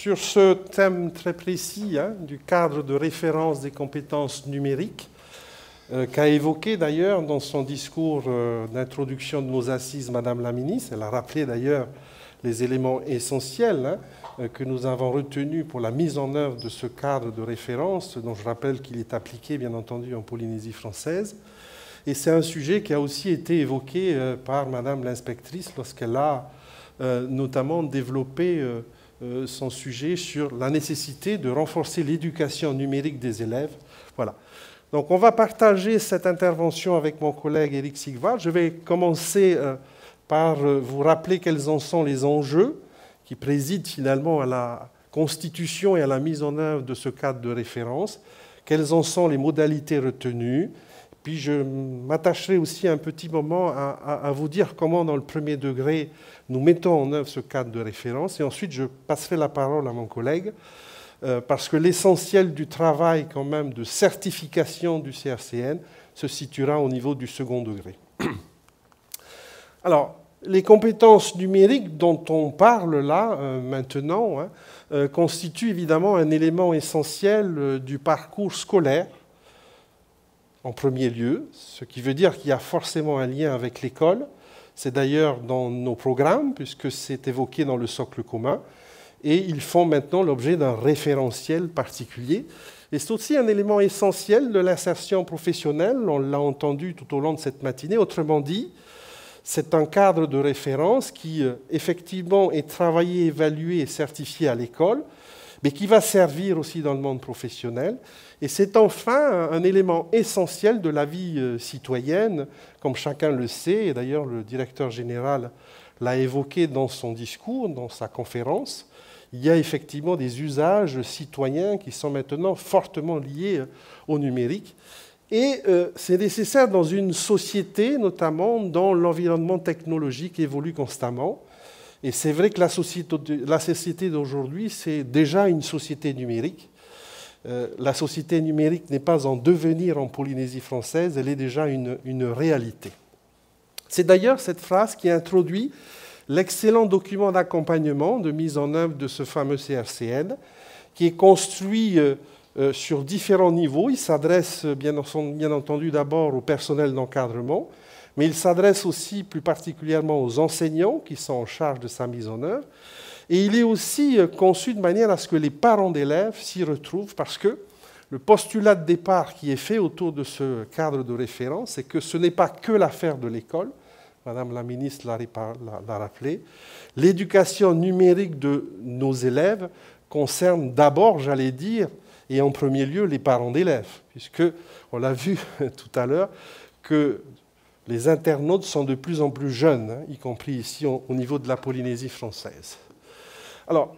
sur ce thème très précis hein, du cadre de référence des compétences numériques, euh, qu'a évoqué d'ailleurs dans son discours euh, d'introduction de nos assises Madame la ministre. Elle a rappelé d'ailleurs les éléments essentiels hein, euh, que nous avons retenus pour la mise en œuvre de ce cadre de référence, dont je rappelle qu'il est appliqué bien entendu en Polynésie française. Et c'est un sujet qui a aussi été évoqué par Madame l'inspectrice lorsqu'elle a notamment développé euh, son sujet sur la nécessité de renforcer l'éducation numérique des élèves. Voilà. Donc on va partager cette intervention avec mon collègue Eric Sigval. Je vais commencer euh, par euh, vous rappeler quels en sont les enjeux qui président finalement à la constitution et à la mise en œuvre de ce cadre de référence, quelles en sont les modalités retenues, puis je m'attacherai aussi un petit moment à, vous dire comment, dans le premier degré, nous mettons en œuvre ce cadre de référence. Et ensuite, je passerai la parole à mon collègue, euh, parce que l'essentiel du travail, quand même, de certification du CRCN se situera au niveau du second degré. Alors, les compétences numériques dont on parle là euh, maintenant hein, euh, constituent évidemment un élément essentiel du parcours scolaire en premier lieu, ce qui veut dire qu'il y a forcément un lien avec l'école. C'est d'ailleurs dans nos programmes, puisque c'est évoqué dans le socle commun. Et ils font maintenant l'objet d'un référentiel particulier. Et c'est aussi un élément essentiel de l'insertion professionnelle, on l'a entendu tout au long de cette matinée. Autrement dit, c'est un cadre de référence qui, euh, effectivement, est travaillé, évalué et certifié à l'école, mais qui va servir aussi dans le monde professionnel. Et c'est enfin un, élément essentiel de la vie euh, citoyenne, comme chacun le sait, et d'ailleurs le directeur général l'a évoqué dans son discours, dans sa conférence. Il y a effectivement des usages citoyens qui sont maintenant fortement liés euh, au numérique. Et euh, c'est nécessaire dans une société, notamment dans l'environnement technologique qui évolue constamment, et c'est vrai que la société d'aujourd'hui, c'est déjà une société numérique. Euh, la société numérique n'est pas en devenir en Polynésie française, elle est déjà une, une réalité. C'est d'ailleurs cette phrase qui introduit l'excellent document d'accompagnement de mise en œuvre de ce fameux CRCN, qui est construit euh, euh, sur différents niveaux. Il s'adresse bien entendu d'abord au personnel d'encadrement, mais il s'adresse aussi plus particulièrement aux enseignants qui sont en charge de sa mise en œuvre. Et il est aussi euh, conçu de manière à ce que les parents d'élèves s'y retrouvent parce que le postulat de départ qui est fait autour de ce cadre de référence, c'est que ce n'est pas que l'affaire de l'école, Madame la ministre l'a rappelé, l'éducation numérique de nos élèves concerne d'abord, j'allais dire, et en premier lieu les parents d'élèves, puisque on l'a vu tout à l'heure, que les internautes sont de plus en plus jeunes, hein, y compris ici au, niveau de la Polynésie française. Alors,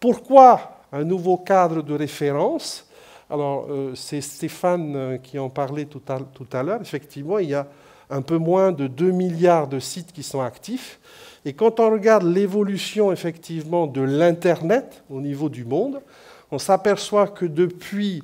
pourquoi un nouveau cadre de référence alors, euh, c'est Stéphane euh, qui en parlait tout à, tout à l'heure. Effectivement, il y a un peu moins de 2 milliards de sites qui sont actifs. Et quand on regarde l'évolution, effectivement, de l'Internet au niveau du monde, on s'aperçoit que depuis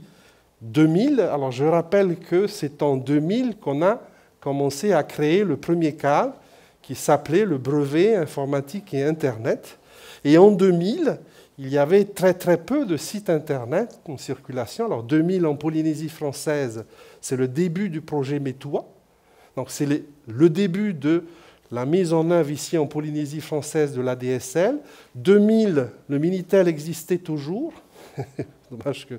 2000, alors je rappelle que c'est en 2000 qu'on a commencé à créer le premier cadre qui s'appelait le brevet informatique et Internet. Et en 2000, il y avait très très peu de sites Internet en circulation. Alors 2000 en Polynésie française, c'est le début du projet Metua. Donc c'est le début de la mise en œuvre ici en Polynésie française de l'ADSL. 2000, le Minitel existait toujours. Dommage que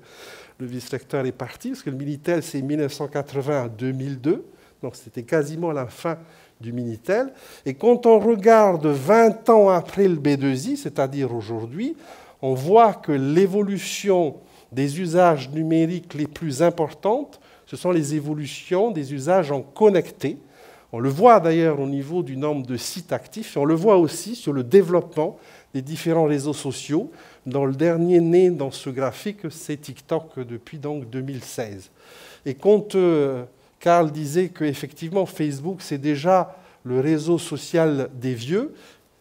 le vice-recteur est parti, parce que le Minitel, c'est 1980 à 2002 donc c'était quasiment la fin du Minitel. Et quand on regarde 20 ans après le B2I, c'est-à-dire aujourd'hui, on voit que l'évolution des usages numériques les plus importantes, ce sont les évolutions des usages en connecté. On le voit d'ailleurs au niveau du nombre de sites actifs, on le voit aussi sur le développement des différents réseaux sociaux. Dans le dernier né dans ce graphique, c'est TikTok depuis donc 2016. Et quand euh, Carl disait qu'effectivement, Facebook, c'est déjà le réseau social des vieux.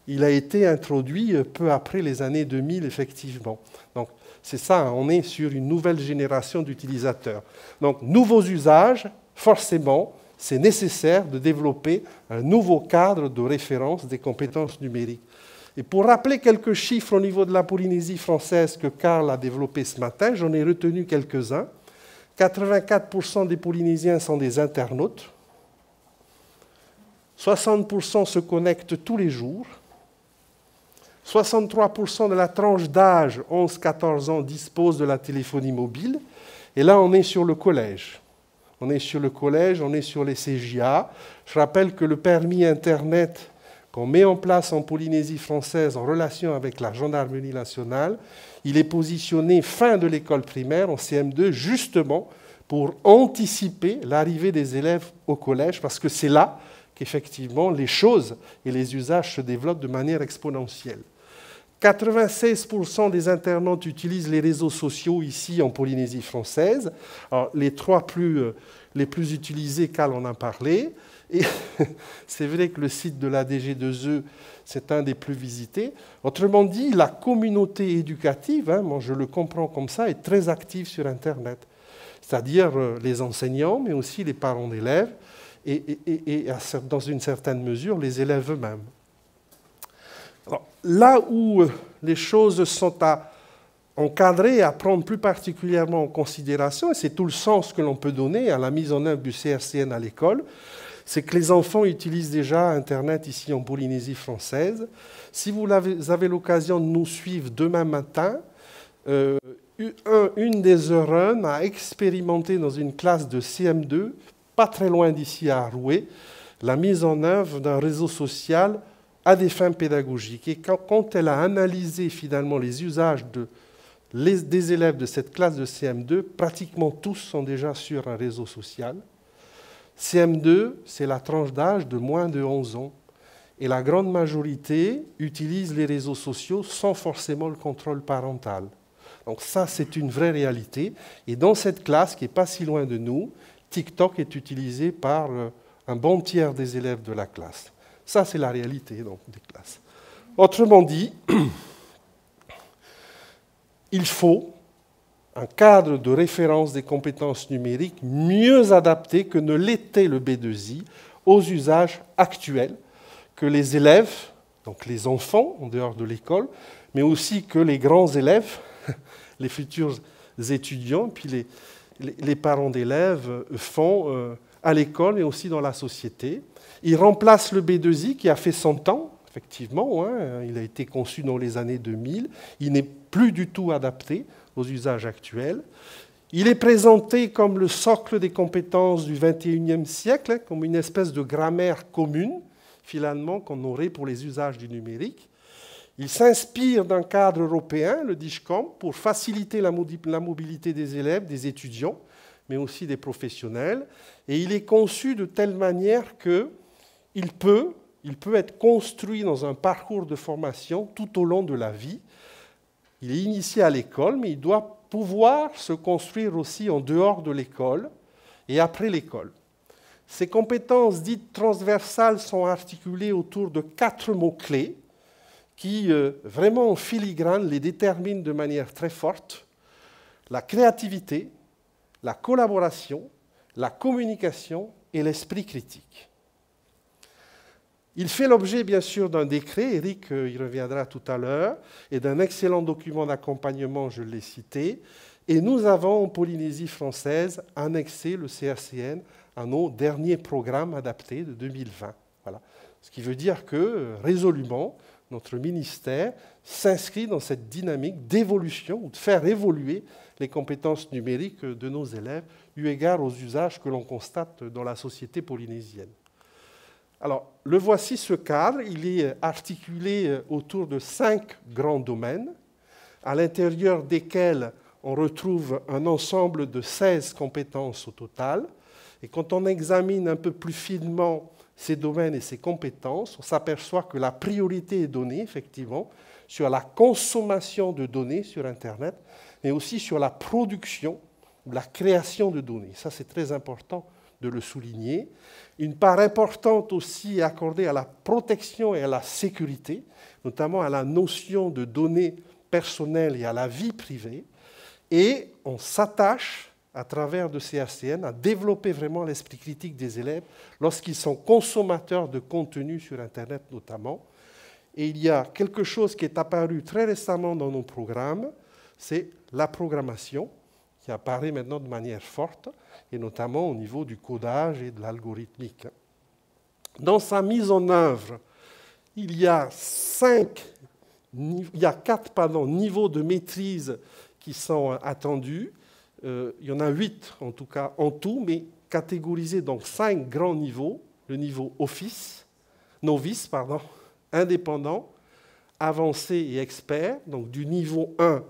Il a été introduit peu après les années 2000, effectivement. Donc, c'est ça, hein, on est sur une nouvelle génération d'utilisateurs. Donc, nouveaux usages, forcément, c'est nécessaire de développer un nouveau cadre de référence des compétences numériques. Et pour rappeler quelques chiffres au niveau de la Polynésie française que Karl a développé ce matin, j'en ai retenu quelques-uns. 84% des Polynésiens sont des internautes. 60% se connectent tous les jours. 63% de la tranche d'âge 11-14 ans dispose de la téléphonie mobile. Et là, on est sur le collège. On est sur le collège, on est sur les CJA. Je rappelle que le permis Internet qu'on met en place en Polynésie française en relation avec la gendarmerie nationale, il est positionné fin de l'école primaire en CM2 justement pour anticiper l'arrivée des élèves au collège, parce que c'est là qu'effectivement les choses et les usages se développent de manière exponentielle. 96% des internautes utilisent les réseaux sociaux ici en Polynésie française. les trois plus, euh, les plus utilisés, Cal en a parlé. Et c'est vrai que le site de ladg 2 e c'est un des plus visités. Autrement dit, la communauté éducative, hein, moi je le comprends comme ça, est très active sur Internet. C'est-à-dire euh, les enseignants, mais aussi les parents d'élèves et, et, dans une certaine mesure les élèves eux-mêmes. là où euh, les choses sont à encadrer, à prendre plus particulièrement en considération, et c'est tout le sens que l'on peut donner à la mise en œuvre du CRCN à l'école, c'est que les enfants utilisent déjà Internet ici en Polynésie française. Si vous avez, l'occasion de nous suivre demain matin, euh, une des heureuses a expérimenté dans une classe de CM2, pas très loin d'ici à Rouet, la mise en œuvre d'un réseau social à des fins pédagogiques. Et quand, elle a analysé finalement les usages des élèves de cette classe de CM2, pratiquement tous sont déjà sur un réseau social. CM2, c'est la tranche d'âge de moins de 11 ans. Et la grande majorité utilise les réseaux sociaux sans forcément le contrôle parental. Donc ça, c'est une vraie réalité. Et dans cette classe qui n'est pas si loin de nous, TikTok est utilisé par euh, un bon tiers des élèves de la classe. Ça, c'est la réalité des classes. Autrement dit, il faut un cadre de référence des compétences numériques mieux adapté que ne l'était le B2I aux usages actuels que les élèves, donc les enfants en dehors de l'école, mais aussi que les grands élèves, les futurs étudiants, puis les, parents d'élèves font euh, à l'école et aussi dans la société. Il remplace le B2I qui a fait 100 ans, effectivement, hein. il a été conçu dans les années 2000, il n'est plus du tout adapté aux usages actuels. Il est présenté comme le socle des compétences du XXIe siècle, hein, comme une espèce de grammaire commune, finalement, qu'on aurait pour les usages du numérique. Il s'inspire d'un cadre européen, le Dichcom, pour faciliter la mobilité des élèves, des étudiants, mais aussi des professionnels. Et il est conçu de telle manière qu'il peut, il peut être construit dans un parcours de formation tout au long de la vie il est initié à l'école, mais il doit pouvoir se construire aussi en dehors de l'école et après l'école. Ces compétences dites transversales sont articulées autour de quatre mots-clés qui, euh, vraiment en filigrane, les déterminent de manière très forte. La créativité, la collaboration, la communication et l'esprit critique. Il fait l'objet, bien sûr, d'un décret, Eric y euh, reviendra tout à l'heure, et d'un excellent document d'accompagnement, je l'ai cité. Et nous avons, en Polynésie française, annexé le CRCN à nos derniers programmes adaptés de 2020. Voilà. Ce qui veut dire que, résolument, notre ministère s'inscrit dans cette dynamique d'évolution ou de faire évoluer les compétences numériques de nos élèves, eu égard aux usages que l'on constate dans la société polynésienne. Alors, le voici ce cadre, il est euh, articulé euh, autour de cinq grands domaines, à l'intérieur desquels on retrouve un ensemble de 16 compétences au total. Et quand on examine un peu plus finement ces domaines et ces compétences, on s'aperçoit que la priorité est donnée, effectivement, sur la consommation de données sur Internet, mais aussi sur la production la création de données. Ça, c'est très important de le souligner. Une part importante aussi est accordée à la protection et à la sécurité, notamment à la notion de données personnelles et à la vie privée. Et on s'attache, à travers de CRCN, à développer vraiment l'esprit critique des élèves lorsqu'ils sont consommateurs de contenu sur Internet notamment. Et il y a quelque chose qui est apparu très récemment dans nos programmes, c'est la programmation, qui apparaît maintenant de manière forte, et notamment au niveau du codage et de l'algorithmique. Dans sa mise en œuvre, il y a, il y a quatre niveaux de maîtrise qui sont euh, attendus. Euh, il y en a huit en tout cas en tout, mais catégorisés dans cinq grands niveaux le niveau office, novice, pardon, indépendant, avancé et expert, donc du niveau 1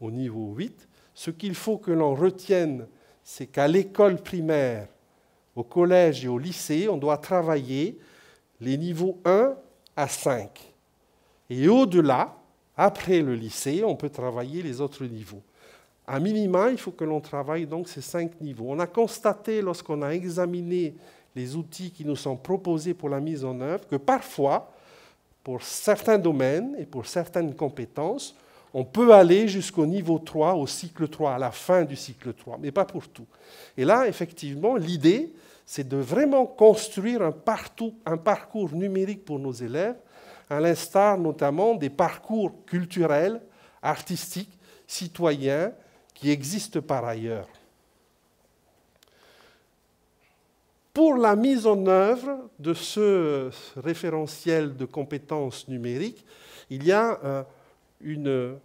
au niveau 8, ce qu'il faut que l'on retienne, c'est qu'à l'école primaire, au collège et au lycée, on doit travailler les niveaux 1 à 5. Et au-delà, après le lycée, on peut travailler les autres niveaux. À minima, il faut que l'on travaille donc ces cinq niveaux. On a constaté, lorsqu'on a examiné les outils qui nous sont proposés pour la mise en œuvre, que parfois, pour certains domaines et pour certaines compétences, on peut aller jusqu'au niveau 3, au cycle 3, à la fin du cycle 3, mais pas pour tout. Et là, effectivement, l'idée, c'est de vraiment construire un, un parcours numérique pour nos élèves, à l'instar notamment des parcours culturels, artistiques, citoyens, qui existent par ailleurs. pour la mise en œuvre de ce référentiel de compétences numériques, il y a euh, une,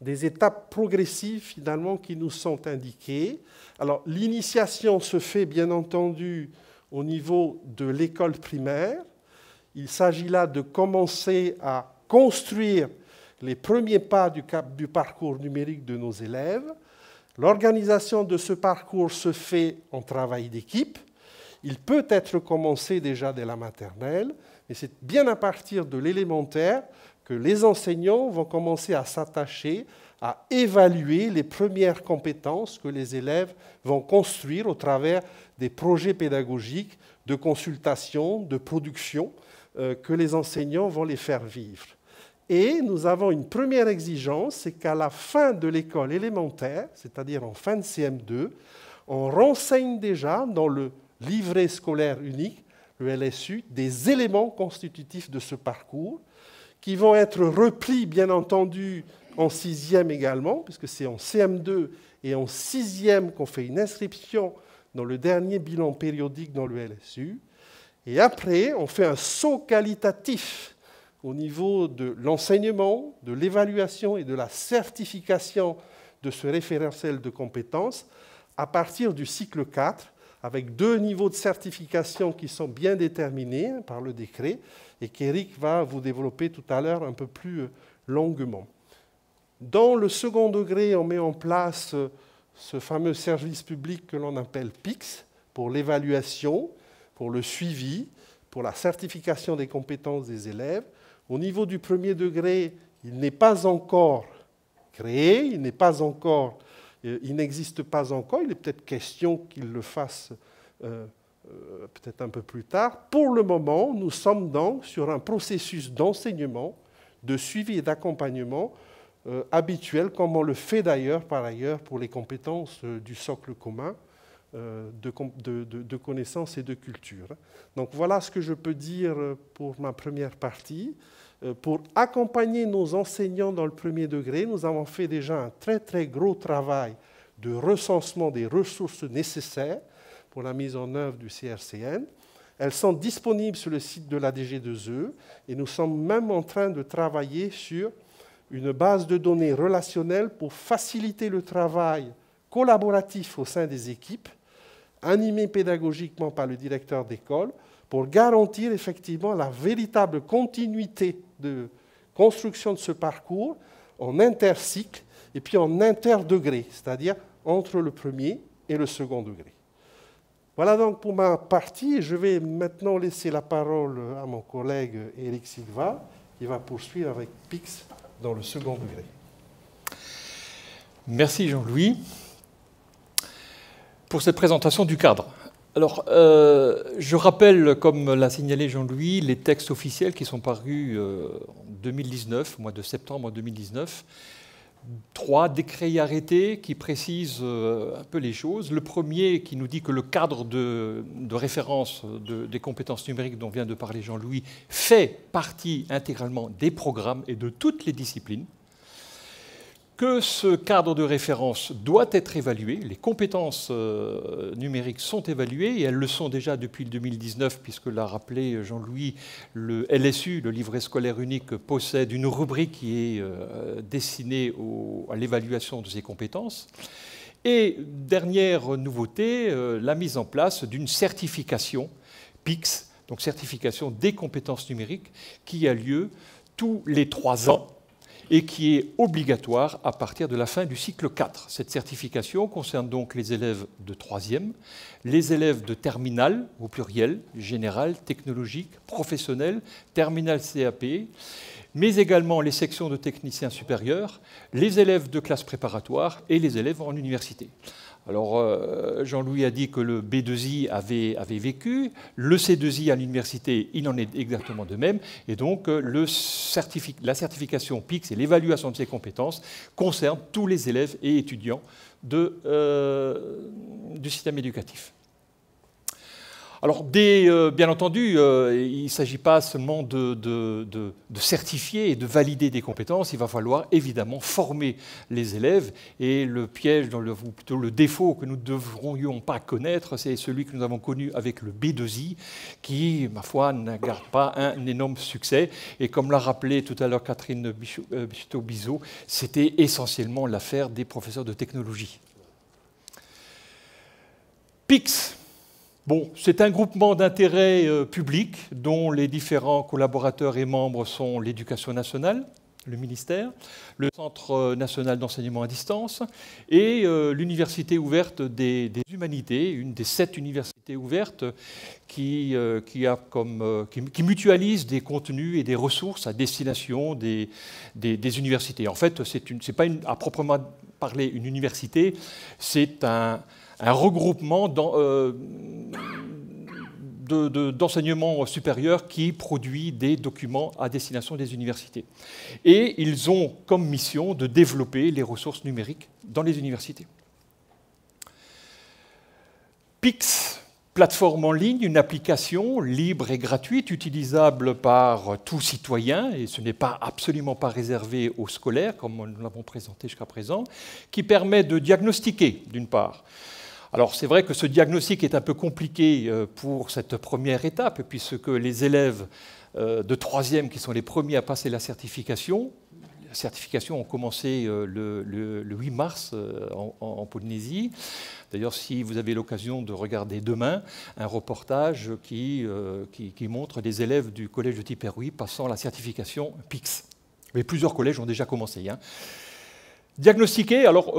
des étapes progressives finalement qui nous sont indiquées. Alors l'initiation se fait bien entendu au niveau de l'école primaire. Il s'agit là de commencer à construire les premiers pas du, du parcours numérique de nos élèves. L'organisation de ce parcours se fait en travail d'équipe. Il peut être commencé déjà dès la maternelle, mais c'est bien à partir de l'élémentaire que les enseignants vont commencer à s'attacher à évaluer les premières compétences que les élèves vont construire au travers des projets pédagogiques de consultation, de production, euh, que les enseignants vont les faire vivre. Et nous avons une première exigence, c'est qu'à la fin de l'école élémentaire, c'est-à-dire en fin de CM2, on renseigne déjà dans le livret scolaire unique, le LSU, des éléments constitutifs de ce parcours, qui vont être replis, bien entendu, en sixième également, puisque c'est en CM2 et en sixième qu'on fait une inscription dans le dernier bilan périodique dans le LSU. Et après, on fait un saut qualitatif au niveau de l'enseignement, de l'évaluation et de la certification de ce référentiel de compétences à partir du cycle 4, avec deux niveaux de certification qui sont bien déterminés par le décret, et qu'Éric va vous développer tout à l'heure un peu plus euh, longuement. Dans le second degré, on met en place euh, ce fameux service public que l'on appelle PIX pour l'évaluation, pour le suivi, pour la certification des compétences des élèves. Au niveau du premier degré, il n'est pas encore créé, il n'est pas encore, euh, il n'existe pas encore. Il est peut-être question qu'il le fasse euh, euh, peut-être un peu plus tard. Pour le moment, nous sommes donc sur un processus d'enseignement, de suivi et d'accompagnement euh, habituel, comme on le fait d'ailleurs par ailleurs pour les compétences euh, du socle commun. de, connaissances et de culture. Donc voilà ce que je peux dire pour ma première partie. Pour accompagner nos enseignants dans le premier degré, nous avons fait déjà un très très gros travail de recensement des ressources nécessaires pour la mise en œuvre du CRCN. Elles sont disponibles sur le site de la DG2E et nous sommes même en train de travailler sur une base de données relationnelle pour faciliter le travail collaboratif au sein des équipes, animé pédagogiquement par le directeur d'école, pour garantir effectivement la véritable continuité de construction de ce parcours en intercycle et puis en interdegré, c'est-à-dire entre le premier et le second degré. Voilà donc pour ma partie. Je vais maintenant laisser la parole à mon collègue Eric Silva, qui va poursuivre avec Pix dans le second degré. Merci Jean-Louis pour cette présentation du cadre. Alors, euh, je rappelle, comme l'a signalé Jean-Louis, les textes officiels qui sont parus euh, en 2019, au mois de septembre 2019, trois décrets et arrêtés qui précisent euh, un peu les choses. Le premier qui nous dit que le cadre de, référence des compétences numériques dont vient de parler Jean-Louis fait partie intégralement des programmes et de toutes les disciplines que ce cadre de référence doit être évalué, les compétences euh, numériques sont évaluées, et elles le sont déjà depuis 2019, puisque l'a rappelé Jean-Louis, le LSU, le livret scolaire unique, possède une rubrique qui est euh, destinée à l'évaluation de ces compétences. Et dernière nouveauté, euh, la mise en place d'une certification PIX, donc certification des compétences numériques, qui a lieu tous les trois ans et qui est obligatoire à partir de la fin du cycle 4. Cette certification concerne donc les élèves de 3e, les élèves de terminale, au pluriel, général, technologique, professionnel, Terminal CAP, mais également les sections de techniciens supérieurs, les élèves de classe préparatoire et les élèves en université. Alors, euh, Jean-Louis a dit que le B2I avait, vécu, le C2I à l'université, il en est exactement de même, et donc euh, la certification PIX et l'évaluation de ses compétences concernent tous les élèves et étudiants euh, du système éducatif. Alors, euh, bien entendu, euh, il ne s'agit pas seulement de, certifier et de valider des compétences, il va falloir évidemment former les élèves. Et le piège, ou plutôt le défaut que nous ne devrions pas connaître, c'est celui que nous avons connu avec le B2I, qui, ma foi, garde pas un énorme succès. Et comme l'a rappelé tout à l'heure Catherine euh, Bichot-Bizot, c'était essentiellement l'affaire des professeurs de technologie. PIX c'est un groupement d'intérêt euh, public dont les différents collaborateurs et membres sont l'éducation nationale, le ministère, le Centre euh, national d'enseignement à distance et euh, l'Université ouverte des, humanités, une des sept universités ouvertes qui, mutualise des contenus et des ressources à destination des, universités. En fait, ce n'est pas à proprement parler une université, c'est un un regroupement euh, d'enseignement supérieur qui produit des documents à destination des universités. Et ils ont comme mission de développer les ressources numériques dans les universités. PIX, plateforme en ligne, une application libre et gratuite, utilisable par tout citoyen, et ce n'est pas absolument pas réservé aux scolaires, comme nous l'avons présenté jusqu'à présent, qui permet de diagnostiquer, d'une part, alors c'est vrai que ce diagnostic est un peu compliqué euh, pour cette première étape, puisque les élèves euh, de troisième, qui sont les premiers à passer la certification, la certification a commencé euh, le, 8 mars en, Polynésie. D'ailleurs, si vous avez l'occasion de regarder demain un reportage qui, qui, montre des élèves du collège de Tiperoui passant la certification PIX. Mais plusieurs collèges ont déjà commencé. Hein. Diagnostiquer, alors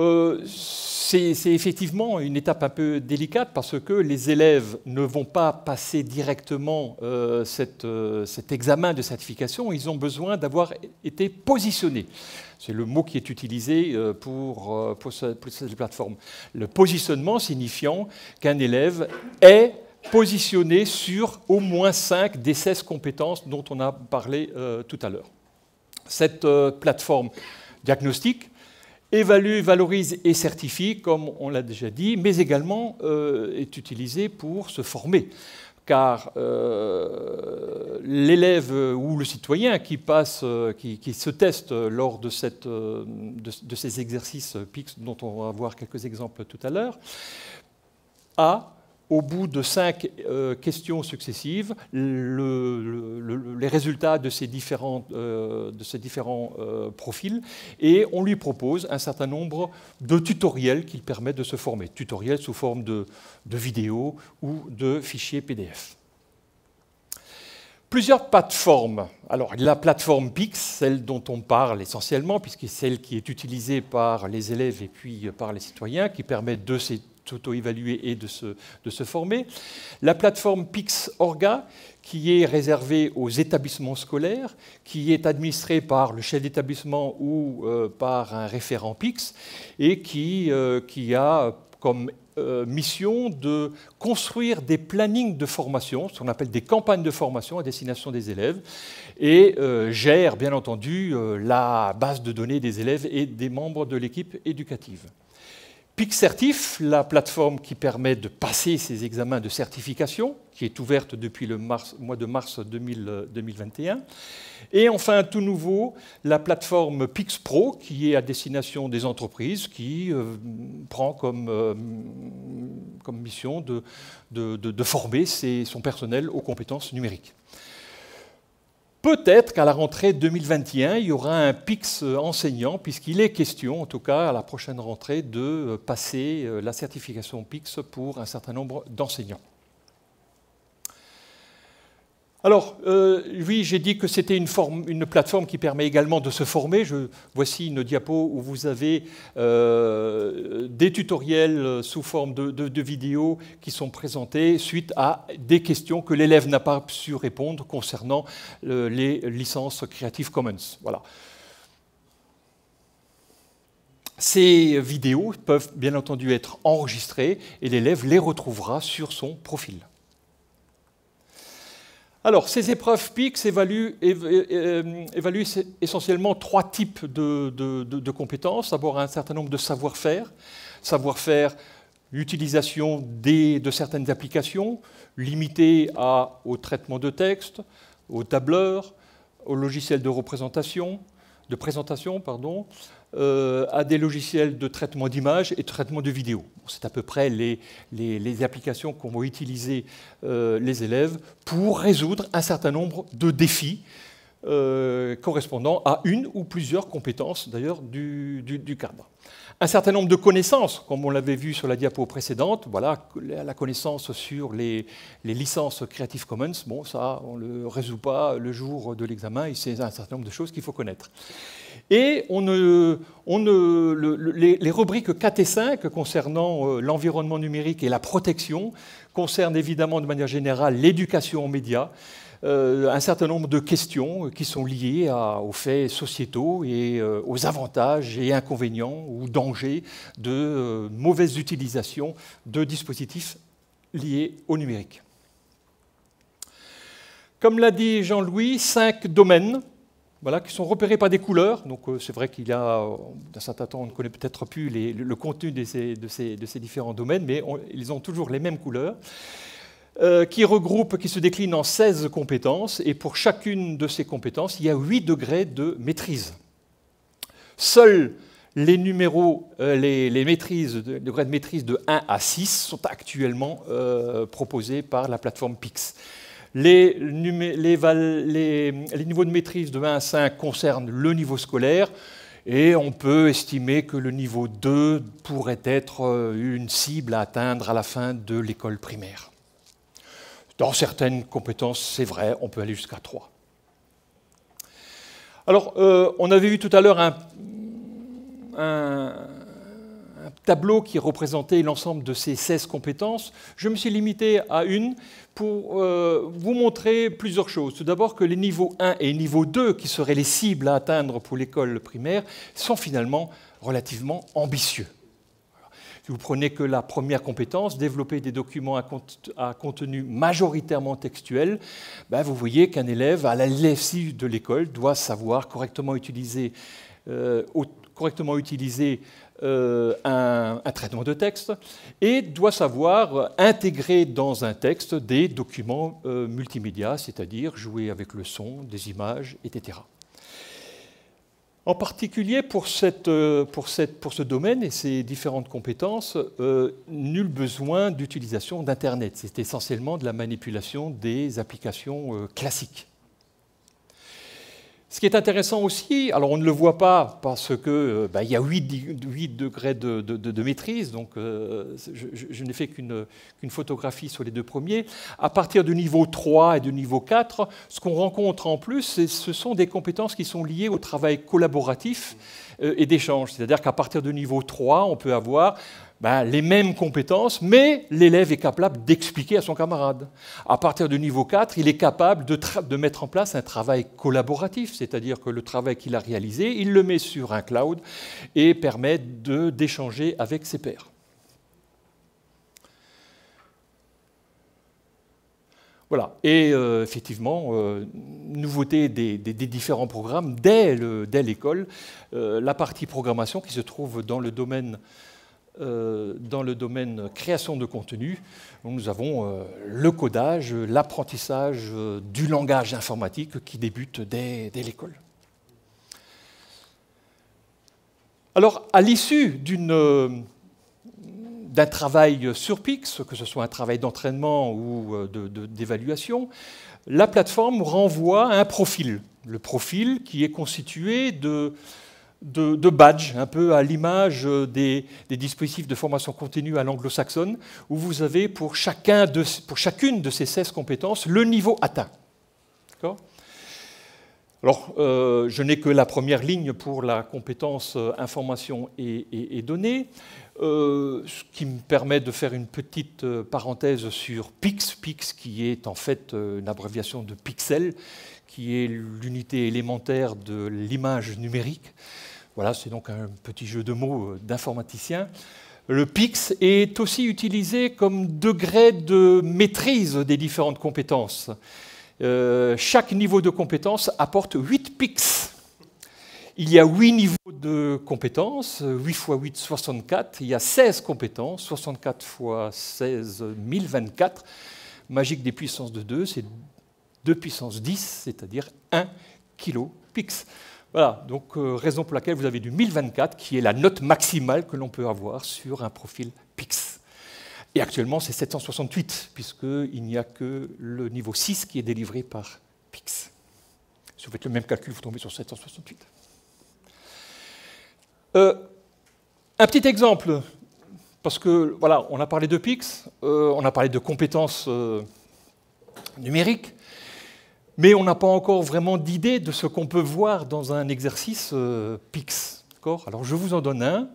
c'est effectivement une étape un peu délicate parce que les élèves ne vont pas passer directement euh, euh, cet examen de certification, ils ont besoin d'avoir été positionnés. C'est le mot qui est utilisé euh, pour, cette plateforme. Le positionnement signifiant qu'un élève est positionné sur au moins 5 des 16 compétences dont on a parlé tout à l'heure. Cette plateforme diagnostique évalue, valorise et certifie, comme on l'a déjà dit, mais également euh, est utilisé pour se former. Car euh, l'élève ou le citoyen qui, passe, euh, qui, se teste lors de, de, ces exercices PIX dont on va voir quelques exemples tout à l'heure, a au bout de cinq euh, questions successives, les résultats de ces différents, euh, euh, profils, et on lui propose un certain nombre de tutoriels qui permettent de se former, tutoriels sous forme de, vidéos ou de fichiers PDF. Plusieurs plateformes. Alors, la plateforme PIX, celle dont on parle essentiellement, puisque c'est celle qui est utilisée par les élèves et puis par les citoyens, qui permet de ces s'auto-évaluer et de se, former. La plateforme Pix Orga, qui est réservée aux établissements scolaires, qui est administrée par le chef d'établissement ou euh, par un référent Pix, et qui, euh, a comme euh, mission de construire des plannings de formation, ce qu'on appelle des campagnes de formation à destination des élèves, et gère bien entendu la base de données des élèves et des membres de l'équipe éducative. PixCertif, la plateforme qui permet de passer ces examens de certification, qui est ouverte depuis le mois de mars 2021. Euh, et enfin, tout nouveau, la plateforme PixPro, qui est à destination des entreprises, qui euh, prend euh, comme, mission de, former son personnel aux compétences numériques. Peut-être qu'à la rentrée 2021, il y aura un PIX euh, enseignant, puisqu'il est question, en tout cas à la prochaine rentrée, de euh, passer euh, la certification PIX pour un certain nombre d'enseignants. Alors, euh, oui, j'ai dit que c'était une, plateforme qui permet également de se former. Je, voici une diapo où vous avez euh, des tutoriels sous forme de, vidéos qui sont présentés suite à des questions que l'élève n'a pas su répondre concernant les licences Creative Commons. Voilà. Ces vidéos peuvent bien entendu être enregistrées et l'élève les retrouvera sur son profil. Alors, ces épreuves PIX euh, évaluent, essentiellement trois types de, compétences. D'abord, un certain nombre de savoir-faire. Savoir-faire, l'utilisation de certaines applications, limitées au traitement de texte, au tableur, au logiciels de représentation, de présentation pardon, euh, à des logiciels de traitement d'images et de traitement de vidéos. C'est à peu près les, applications qu'ont utilisées euh, les élèves pour résoudre un certain nombre de défis euh, correspondant à une ou plusieurs compétences d'ailleurs du, cadre. Un certain nombre de connaissances, comme on l'avait vu sur la diapo précédente, voilà, la connaissance sur les, licences Creative Commons, bon, ça, on ne le résout pas le jour de l'examen, et c'est un certain nombre de choses qu'il faut connaître. Et on, on les, les, rubriques 4 et 5 concernant euh, l'environnement numérique et la protection concernent évidemment de manière générale l'éducation aux médias, euh, un certain nombre de questions qui sont liées aux faits sociétaux et euh, aux avantages et inconvénients ou dangers de euh, mauvaise utilisation de dispositifs liés au numérique. Comme l'a dit Jean-Louis, cinq domaines voilà, qui sont repérés par des couleurs. Donc c'est vrai qu'il y a, d'un certain temps, on ne connaît peut-être plus le contenu de ces, différents domaines, mais ils ont toujours les mêmes couleurs. Euh, qui regroupe, qui se décline en 16 compétences, et pour chacune de ces compétences, il y a 8 degrés de maîtrise. Seuls les numéros, euh, les, maîtrises, degrés de maîtrise de 1 à 6 sont actuellement euh, proposés par la plateforme PIX. Les, les niveaux de maîtrise de 1 à 5 concernent le niveau scolaire, et on peut estimer que le niveau 2 pourrait être une cible à atteindre à la fin de l'école primaire. Dans certaines compétences, c'est vrai, on peut aller jusqu'à 3. Alors, euh, on avait vu tout à l'heure un, tableau qui représentait l'ensemble de ces 16 compétences. Je me suis limité à une pour euh, vous montrer plusieurs choses. Tout d'abord que les niveaux 1 et niveau 2, qui seraient les cibles à atteindre pour l'école primaire, sont finalement relativement ambitieux. Si vous prenez que la première compétence, développer des documents à contenu majoritairement textuel, ben, vous voyez qu'un élève, à la l'EFSI de l'école, doit savoir correctement utiliser, euh, euh, un, traitement de texte et doit savoir intégrer dans un texte des documents euh, multimédia, c'est-à-dire jouer avec le son, des images, etc. En particulier euh, pour, ce domaine et ses différentes compétences, euh, nul besoin d'utilisation d'Internet. C'est essentiellement de la manipulation des applications euh, classiques. Ce qui est intéressant aussi, alors on ne le voit pas parce qu'il euh, bah, y a 8, degrés de, maîtrise, donc euh, je, n'ai fait qu'une photographie sur les deux premiers. À partir du niveau 3 et de niveau 4, ce qu'on rencontre en plus, ce sont des compétences qui sont liées au travail collaboratif euh, et d'échange. C'est-à-dire qu'à partir de niveau 3, on peut avoir ben, les mêmes compétences, mais l'élève est capable d'expliquer à son camarade. À partir du niveau 4, il est capable de, mettre en place un travail collaboratif, c'est-à-dire que le travail qu'il a réalisé, il le met sur un cloud et permet d'échanger avec ses pairs. Voilà. Et euh, effectivement, euh, nouveauté des, différents programmes dès l'école, euh, la partie programmation qui se trouve dans le domaine euh, dans le domaine création de contenu, nous avons euh, le codage, l'apprentissage euh, du langage informatique qui débute dès, l'école. Alors, à l'issue d'un travail sur Pix, que ce soit un travail d'entraînement ou d'évaluation, la plateforme renvoie un profil. Le profil qui est constitué de de, badge, un peu à l'image euh, des, dispositifs de formation continue à l'anglo-saxonne, où vous avez pour, chacun pour chacune de ces 16 compétences le niveau atteint. Alors, euh, je n'ai que la première ligne pour la compétence euh, information et données. Euh, ce qui me permet de faire une petite euh, parenthèse sur Pix, Pix qui est en fait euh, une abréviation de pixel, qui est l'unité élémentaire de l'image numérique. Voilà, c'est donc un petit jeu de mots d'informaticien. Le Pix est aussi utilisé comme degré de maîtrise des différentes compétences. chaque niveau de compétence apporte 8 Pix. Il y a 8 niveaux de compétences, 8 x 8, 64. Il y a 16 compétences, 64 x 16, 1024. Magique des puissances de 2, c'est 2 puissance 10, c'est-à-dire 1 kilo-pix. Voilà, donc euh, raison pour laquelle vous avez du 1024, qui est la note maximale que l'on peut avoir sur un profil pix. Et actuellement, c'est 768, puisqu'il n'y a que le niveau 6 qui est délivré par pix. Si vous faites le même calcul, vous tombez sur 768. Euh, un petit exemple, parce que voilà, on a parlé de PIX, euh, on a parlé de compétences euh, numériques, mais on n'a pas encore vraiment d'idée de ce qu'on peut voir dans un exercice PIX. Alors je vous en donne un.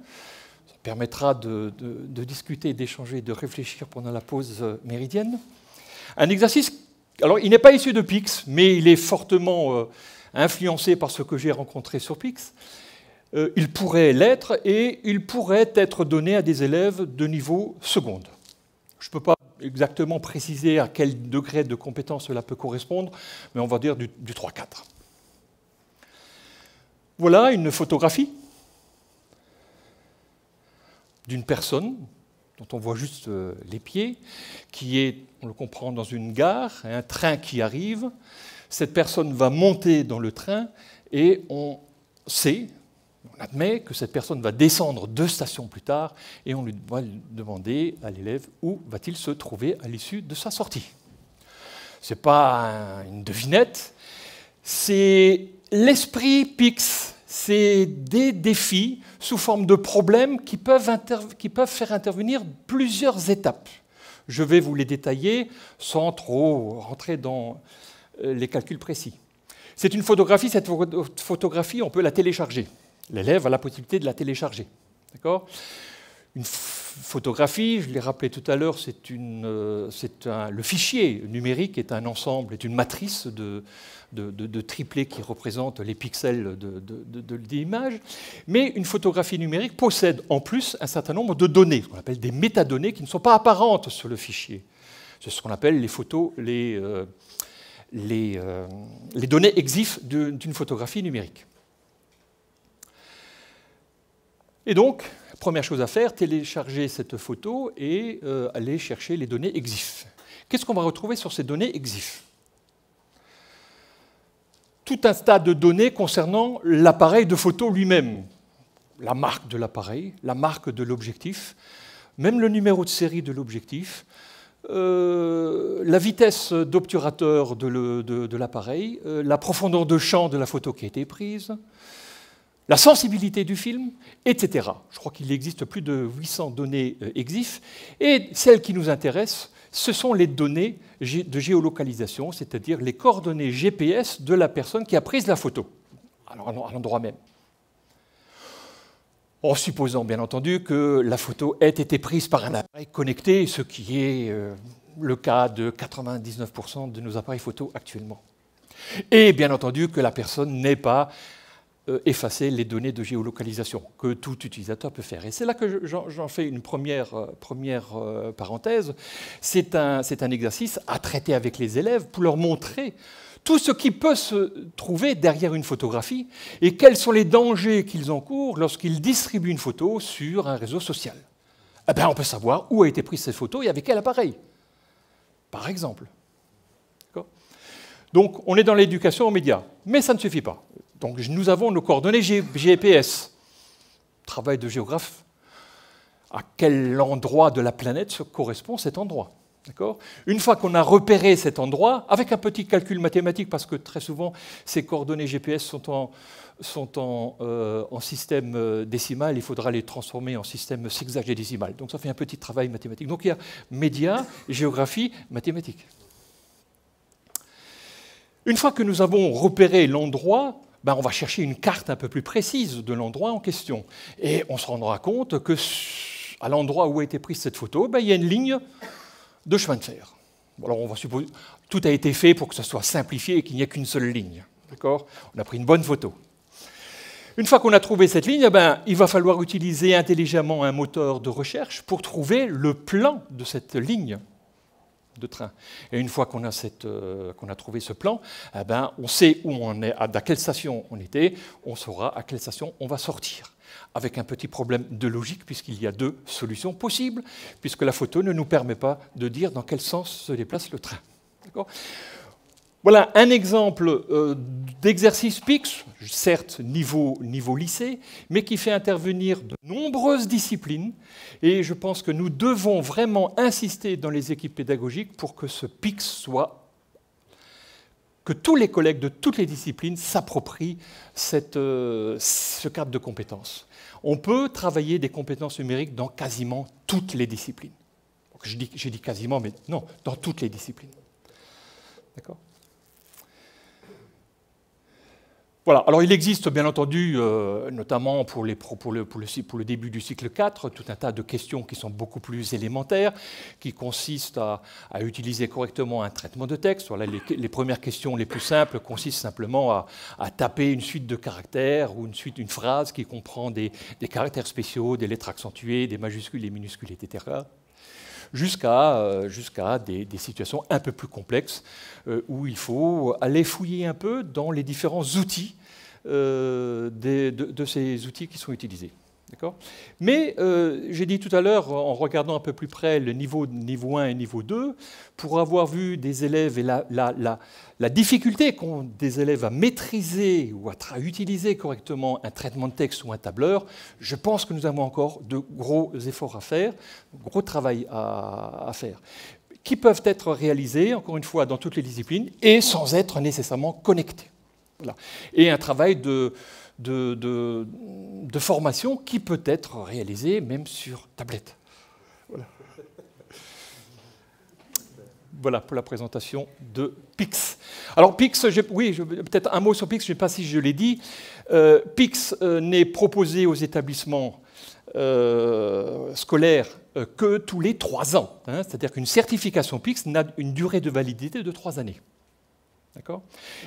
Ça permettra de, de discuter, d'échanger, de réfléchir pendant la pause méridienne. Un exercice, alors il n'est pas issu de PIX, mais il est fortement influencé par ce que j'ai rencontré sur PIX. Euh, il pourrait l'être et il pourrait être donné à des élèves de niveau seconde. Je ne peux pas exactement préciser à quel degré de compétence cela peut correspondre, mais on va dire du, du 3-4. Voilà une photographie d'une personne dont on voit juste euh, les pieds, qui est, on le comprend, dans une gare, un train qui arrive. Cette personne va monter dans le train et on sait, on admet que cette personne va descendre deux stations plus tard et on lui va demander à l'élève où va-t-il se trouver à l'issue de sa sortie. Ce n'est pas une devinette, c'est l'esprit PIX, c'est des défis sous forme de problèmes qui peuvent, qui peuvent faire intervenir plusieurs étapes. Je vais vous les détailler sans trop rentrer dans euh, les calculs précis. C'est une photographie, cette photographie, on peut la télécharger l'élève a la possibilité de la télécharger. D'accord Une photographie, je l'ai rappelé tout à l'heure, c'est euh, le fichier numérique est un ensemble, est une matrice de, de, triplés qui représente les pixels de, l'image. Mais une photographie numérique possède en plus un certain nombre de données, qu'on appelle des métadonnées, qui ne sont pas apparentes sur le fichier. C'est ce qu'on appelle les photos, les, euh, les, euh, les données exif d'une photographie numérique. Et donc, première chose à faire, télécharger cette photo et euh, aller chercher les données EXIF. Qu'est-ce qu'on va retrouver sur ces données EXIF Tout un tas de données concernant l'appareil de photo lui-même, la marque de l'appareil, la marque de l'objectif, même le numéro de série de l'objectif, euh, la vitesse d'obturateur de l'appareil, euh, la profondeur de champ de la photo qui a été prise, la sensibilité du film, etc. Je crois qu'il existe plus de 800 données euh, EXIF. Et celles qui nous intéressent, ce sont les données de géolocalisation, c'est-à-dire les coordonnées GPS de la personne qui a prise la photo, à l'endroit même. En supposant, bien entendu, que la photo ait été prise par un appareil connecté, ce qui est euh, le cas de 99% de nos appareils photo actuellement. Et bien entendu que la personne n'est pas euh, effacer les données de géolocalisation que tout utilisateur peut faire. Et c'est là que j'en fais une première, euh, euh, parenthèse. C'est un, exercice à traiter avec les élèves pour leur montrer tout ce qui peut se trouver derrière une photographie et quels sont les dangers qu'ils encourent lorsqu'ils distribuent une photo sur un réseau social. Eh ben, on peut savoir où a été prise cette photo et avec quel appareil, par exemple. Donc, on est dans l'éducation aux médias, mais ça ne suffit pas. Donc nous avons nos coordonnées GPS. Travail de géographe. À quel endroit de la planète correspond cet endroit une fois qu'on a repéré cet endroit, avec un petit calcul mathématique, parce que très souvent ces coordonnées GPS sont en, euh, système euh, décimal, il faudra les transformer en système sixagé-décimal. Donc ça fait un petit travail mathématique. Donc il y a média, géographie, mathématiques. Une fois que nous avons repéré l'endroit, ben, on va chercher une carte un peu plus précise de l'endroit en question. Et on se rendra compte que à l'endroit où a été prise cette photo, ben, il y a une ligne de chemin de fer. Alors on va supposer, tout a été fait pour que ce soit simplifié et qu'il n'y ait qu'une seule ligne. D'accord On a pris une bonne photo. Une fois qu'on a trouvé cette ligne, ben, il va falloir utiliser intelligemment un moteur de recherche pour trouver le plan de cette ligne de train. Et une fois qu'on a, cette, euh, qu'on a trouvé ce plan, eh ben, on sait où on est, à, à quelle station on était, on saura à quelle station on va sortir. Avec un petit problème de logique, puisqu'il y a deux solutions possibles, puisque la photo ne nous permet pas de dire dans quel sens se déplace le train. D'accord voilà un exemple euh, d'exercice PIX, certes niveau, lycée, mais qui fait intervenir de nombreuses disciplines. Et je pense que nous devons vraiment insister dans les équipes pédagogiques pour que ce PIX soit que tous les collègues de toutes les disciplines s'approprient euh, ce cadre de compétences. On peut travailler des compétences numériques dans quasiment toutes les disciplines. J'ai dit quasiment, mais non, dans toutes les disciplines. D'accord alors il existe bien entendu, euh, notamment pour, le, début du cycle 4, tout un tas de questions qui sont beaucoup plus élémentaires, qui consistent à, utiliser correctement un traitement de texte. Voilà, les, premières questions les plus simples consistent simplement à, taper une suite de caractères ou une suite, une phrase qui comprend des caractères spéciaux, des lettres accentuées, des majuscules, des minuscules, etc jusqu'à euh, des, situations un peu plus complexes euh, où il faut aller fouiller un peu dans les différents outils euh, de ces outils qui sont utilisés. Mais euh, j'ai dit tout à l'heure, en regardant un peu plus près le niveau, niveau 1 et niveau 2, pour avoir vu des élèves et la, difficulté qu'ont des élèves à maîtriser ou à utiliser correctement un traitement de texte ou un tableur, je pense que nous avons encore de gros efforts à faire, gros travail à, faire qui peuvent être réalisés, encore une fois, dans toutes les disciplines, et sans être nécessairement connectés. Et un travail de, de, de, formation qui peut être réalisée même sur tablette. Voilà, pour la présentation de Pix. Alors Pix, oui, peut-être un mot sur Pix, je ne sais pas si je l'ai dit. Euh, Pix euh, n'est proposé aux établissements euh, scolaires que tous les trois ans. Hein. C'est-à-dire qu'une certification PIX n'a une durée de validité de trois années. D'accord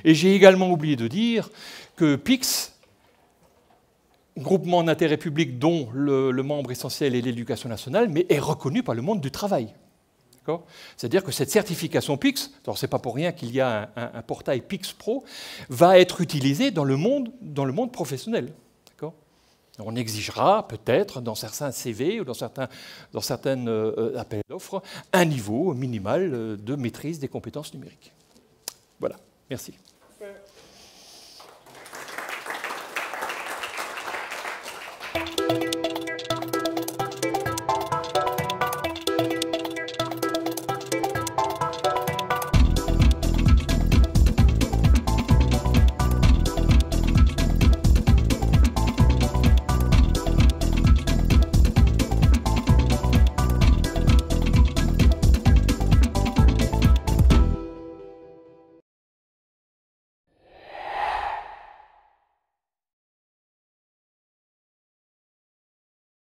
Et j'ai également oublié de dire que PIX groupement d'intérêt public dont le, membre essentiel est l'éducation nationale, mais est reconnu par le monde du travail. C'est-à-dire que cette certification PIX, alors c'est pas pour rien qu'il y a un, portail PIX Pro, va être utilisée dans le monde, professionnel. On exigera peut-être dans certains CV ou dans, certains, certaines euh, appels d'offres un niveau minimal euh, de maîtrise des compétences numériques. Voilà, merci.